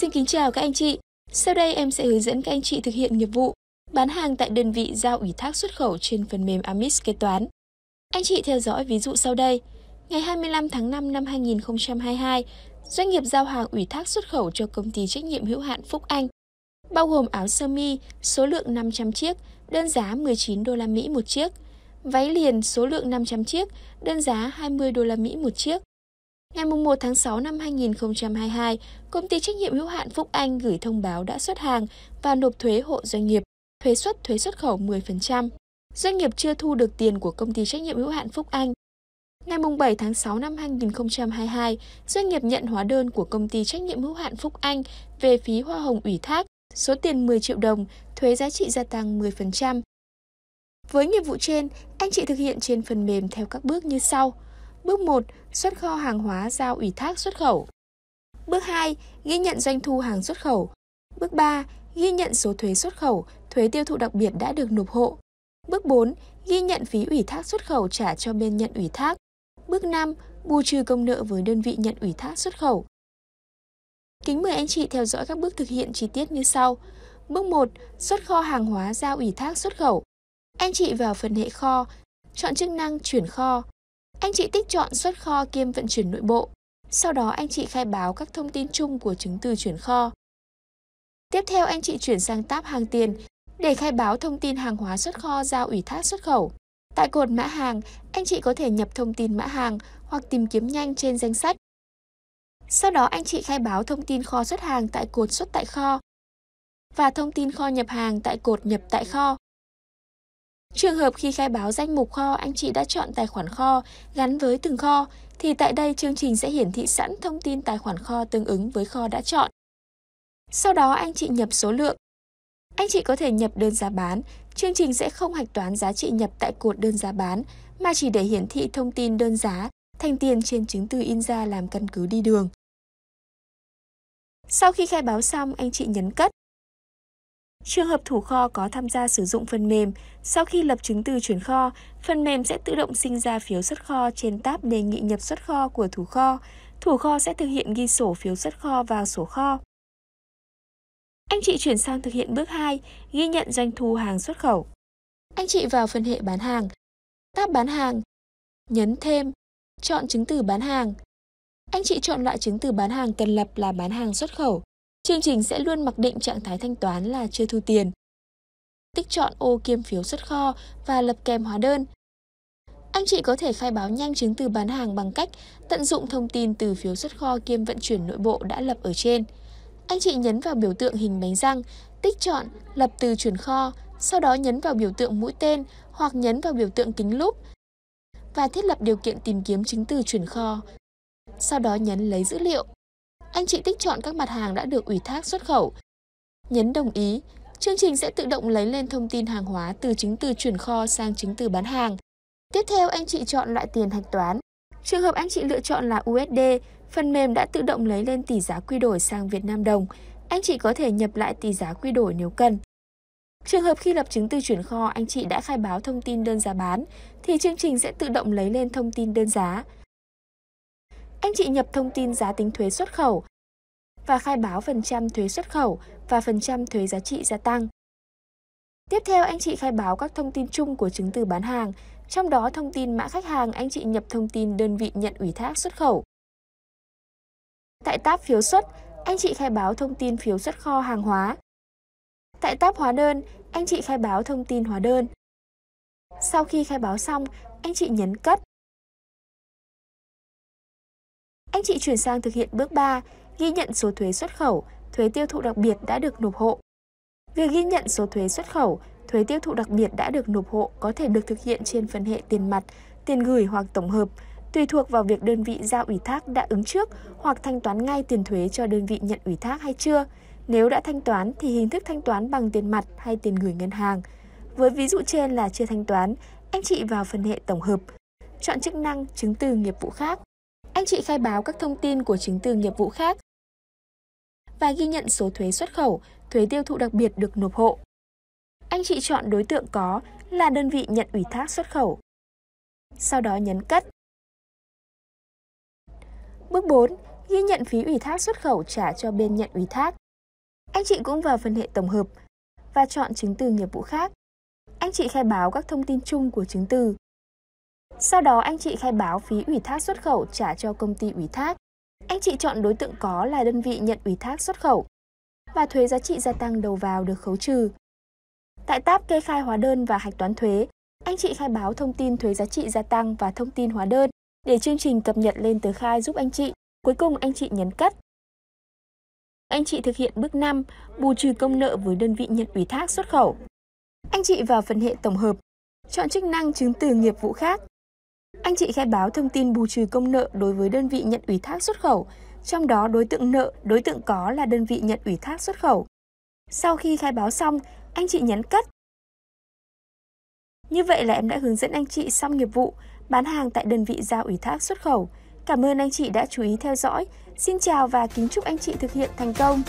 Xin kính chào các anh chị. Sau đây em sẽ hướng dẫn các anh chị thực hiện nghiệp vụ bán hàng tại đơn vị giao ủy thác xuất khẩu trên phần mềm Amis kế toán. Anh chị theo dõi ví dụ sau đây. Ngày 25 tháng 5 năm 2022, doanh nghiệp giao hàng ủy thác xuất khẩu cho công ty trách nhiệm hữu hạn Phúc Anh, bao gồm áo sơ mi số lượng 500 chiếc, đơn giá 19 đô la Mỹ một chiếc, váy liền số lượng 500 chiếc, đơn giá 20 đô la Mỹ một chiếc, Ngày 1 tháng 6 năm 2022, công ty trách nhiệm hữu hạn Phúc Anh gửi thông báo đã xuất hàng và nộp thuế hộ doanh nghiệp, thuế xuất thuế xuất khẩu 10%. Doanh nghiệp chưa thu được tiền của công ty trách nhiệm hữu hạn Phúc Anh. Ngày 7 tháng 6 năm 2022, doanh nghiệp nhận hóa đơn của công ty trách nhiệm hữu hạn Phúc Anh về phí hoa hồng ủy thác, số tiền 10 triệu đồng, thuế giá trị gia tăng 10%. Với nghiệp vụ trên, anh chị thực hiện trên phần mềm theo các bước như sau – Bước 1. Xuất kho hàng hóa giao ủy thác xuất khẩu. Bước 2. Ghi nhận doanh thu hàng xuất khẩu. Bước 3. Ghi nhận số thuế xuất khẩu, thuế tiêu thụ đặc biệt đã được nộp hộ. Bước 4. Ghi nhận phí ủy thác xuất khẩu trả cho bên nhận ủy thác. Bước 5. Bù trừ công nợ với đơn vị nhận ủy thác xuất khẩu. Kính mời anh chị theo dõi các bước thực hiện chi tiết như sau. Bước 1. Xuất kho hàng hóa giao ủy thác xuất khẩu. Anh chị vào phần hệ kho, chọn chức năng chuyển kho. Anh chị tích chọn xuất kho kiêm vận chuyển nội bộ. Sau đó anh chị khai báo các thông tin chung của chứng từ chuyển kho. Tiếp theo anh chị chuyển sang tab hàng tiền để khai báo thông tin hàng hóa xuất kho giao ủy thác xuất khẩu. Tại cột mã hàng, anh chị có thể nhập thông tin mã hàng hoặc tìm kiếm nhanh trên danh sách. Sau đó anh chị khai báo thông tin kho xuất hàng tại cột xuất tại kho và thông tin kho nhập hàng tại cột nhập tại kho. Trường hợp khi khai báo danh mục kho anh chị đã chọn tài khoản kho gắn với từng kho, thì tại đây chương trình sẽ hiển thị sẵn thông tin tài khoản kho tương ứng với kho đã chọn. Sau đó anh chị nhập số lượng. Anh chị có thể nhập đơn giá bán, chương trình sẽ không hạch toán giá trị nhập tại cột đơn giá bán, mà chỉ để hiển thị thông tin đơn giá thành tiền trên chứng từ in ra làm căn cứ đi đường. Sau khi khai báo xong, anh chị nhấn cất. Trường hợp thủ kho có tham gia sử dụng phần mềm, sau khi lập chứng từ chuyển kho, phần mềm sẽ tự động sinh ra phiếu xuất kho trên tab đề nghị nhập xuất kho của thủ kho. Thủ kho sẽ thực hiện ghi sổ phiếu xuất kho vào sổ kho. Anh chị chuyển sang thực hiện bước 2, ghi nhận doanh thu hàng xuất khẩu. Anh chị vào phần hệ bán hàng, tab bán hàng, nhấn thêm, chọn chứng từ bán hàng. Anh chị chọn loại chứng từ bán hàng cần lập là bán hàng xuất khẩu chương trình sẽ luôn mặc định trạng thái thanh toán là chưa thu tiền. Tích chọn ô kiêm phiếu xuất kho và lập kèm hóa đơn. Anh chị có thể khai báo nhanh chứng từ bán hàng bằng cách tận dụng thông tin từ phiếu xuất kho kiêm vận chuyển nội bộ đã lập ở trên. Anh chị nhấn vào biểu tượng hình bánh răng, tích chọn, lập từ chuyển kho, sau đó nhấn vào biểu tượng mũi tên hoặc nhấn vào biểu tượng kính lúp và thiết lập điều kiện tìm kiếm chứng từ chuyển kho. Sau đó nhấn lấy dữ liệu anh chị tích chọn các mặt hàng đã được ủy thác xuất khẩu. Nhấn đồng ý, chương trình sẽ tự động lấy lên thông tin hàng hóa từ chứng từ chuyển kho sang chứng từ bán hàng. Tiếp theo anh chị chọn loại tiền hạch toán. Trường hợp anh chị lựa chọn là USD, phần mềm đã tự động lấy lên tỷ giá quy đổi sang Việt Nam đồng. Anh chị có thể nhập lại tỷ giá quy đổi nếu cần. Trường hợp khi lập chứng từ chuyển kho anh chị đã khai báo thông tin đơn giá bán thì chương trình sẽ tự động lấy lên thông tin đơn giá. Anh chị nhập thông tin giá tính thuế xuất khẩu và khai báo phần trăm thuế xuất khẩu và phần trăm thuế giá trị gia tăng. Tiếp theo anh chị khai báo các thông tin chung của chứng từ bán hàng, trong đó thông tin mã khách hàng anh chị nhập thông tin đơn vị nhận ủy thác xuất khẩu. Tại tab phiếu xuất, anh chị khai báo thông tin phiếu xuất kho hàng hóa. Tại tab hóa đơn, anh chị khai báo thông tin hóa đơn. Sau khi khai báo xong, anh chị nhấn cất anh chị chuyển sang thực hiện bước 3, ghi nhận số thuế xuất khẩu, thuế tiêu thụ đặc biệt đã được nộp hộ. Việc ghi nhận số thuế xuất khẩu, thuế tiêu thụ đặc biệt đã được nộp hộ có thể được thực hiện trên phần hệ tiền mặt, tiền gửi hoặc tổng hợp, tùy thuộc vào việc đơn vị giao ủy thác đã ứng trước hoặc thanh toán ngay tiền thuế cho đơn vị nhận ủy thác hay chưa. Nếu đã thanh toán thì hình thức thanh toán bằng tiền mặt hay tiền gửi ngân hàng. Với ví dụ trên là chưa thanh toán, anh chị vào phần hệ tổng hợp, chọn chức năng chứng từ nghiệp vụ khác. Anh chị khai báo các thông tin của chứng từ nghiệp vụ khác và ghi nhận số thuế xuất khẩu, thuế tiêu thụ đặc biệt được nộp hộ. Anh chị chọn đối tượng có là đơn vị nhận ủy thác xuất khẩu. Sau đó nhấn cất. Bước 4. Ghi nhận phí ủy thác xuất khẩu trả cho bên nhận ủy thác. Anh chị cũng vào phần hệ tổng hợp và chọn chứng từ nghiệp vụ khác. Anh chị khai báo các thông tin chung của chứng từ sau đó anh chị khai báo phí ủy thác xuất khẩu trả cho công ty ủy thác. Anh chị chọn đối tượng có là đơn vị nhận ủy thác xuất khẩu và thuế giá trị gia tăng đầu vào được khấu trừ. Tại tab kê khai hóa đơn và hạch toán thuế, anh chị khai báo thông tin thuế giá trị gia tăng và thông tin hóa đơn để chương trình cập nhật lên tờ khai giúp anh chị. Cuối cùng anh chị nhấn cắt. Anh chị thực hiện bước 5, bù trừ công nợ với đơn vị nhận ủy thác xuất khẩu. Anh chị vào phần hệ tổng hợp, chọn chức năng chứng từ nghiệp vụ khác anh chị khai báo thông tin bù trừ công nợ đối với đơn vị nhận ủy thác xuất khẩu, trong đó đối tượng nợ, đối tượng có là đơn vị nhận ủy thác xuất khẩu. Sau khi khai báo xong, anh chị nhấn cất. Như vậy là em đã hướng dẫn anh chị xong nghiệp vụ bán hàng tại đơn vị giao ủy thác xuất khẩu. Cảm ơn anh chị đã chú ý theo dõi. Xin chào và kính chúc anh chị thực hiện thành công.